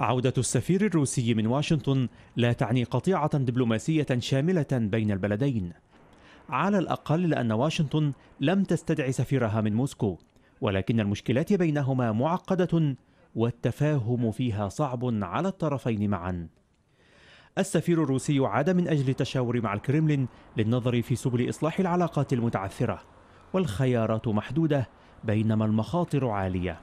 عودة السفير الروسي من واشنطن لا تعني قطيعة دبلوماسية شاملة بين البلدين على الأقل لأن واشنطن لم تستدعي سفيرها من موسكو ولكن المشكلات بينهما معقدة والتفاهم فيها صعب على الطرفين معا السفير الروسي عاد من أجل التشاور مع الكرملين للنظر في سبل إصلاح العلاقات المتعثرة والخيارات محدودة بينما المخاطر عاليه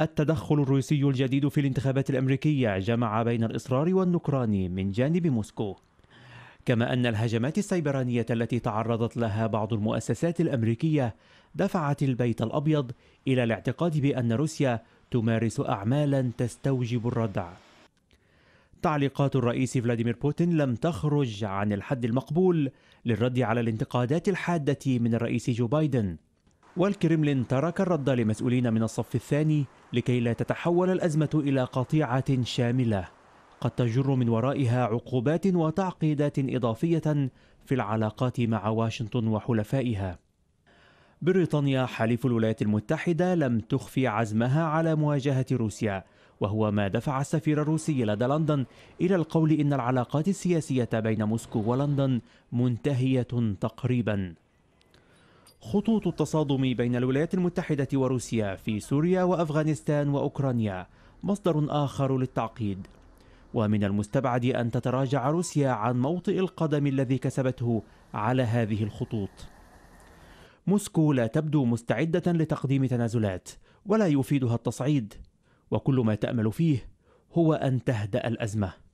التدخل الروسي الجديد في الانتخابات الأمريكية جمع بين الإصرار والنكران من جانب موسكو كما أن الهجمات السيبرانية التي تعرضت لها بعض المؤسسات الأمريكية دفعت البيت الأبيض إلى الاعتقاد بأن روسيا تمارس أعمالا تستوجب الردع تعليقات الرئيس فلاديمير بوتين لم تخرج عن الحد المقبول للرد على الانتقادات الحادة من الرئيس جو بايدن والكرملين ترك الرد لمسؤولين من الصف الثاني لكي لا تتحول الأزمة إلى قطيعة شاملة قد تجر من ورائها عقوبات وتعقيدات إضافية في العلاقات مع واشنطن وحلفائها بريطانيا حليف الولايات المتحدة لم تخفي عزمها على مواجهة روسيا وهو ما دفع السفير الروسي لدى لندن إلى القول إن العلاقات السياسية بين موسكو ولندن منتهية تقريباً خطوط التصادم بين الولايات المتحدة وروسيا في سوريا وأفغانستان وأوكرانيا مصدر آخر للتعقيد ومن المستبعد أن تتراجع روسيا عن موطئ القدم الذي كسبته على هذه الخطوط موسكو لا تبدو مستعدة لتقديم تنازلات ولا يفيدها التصعيد وكل ما تأمل فيه هو أن تهدأ الأزمة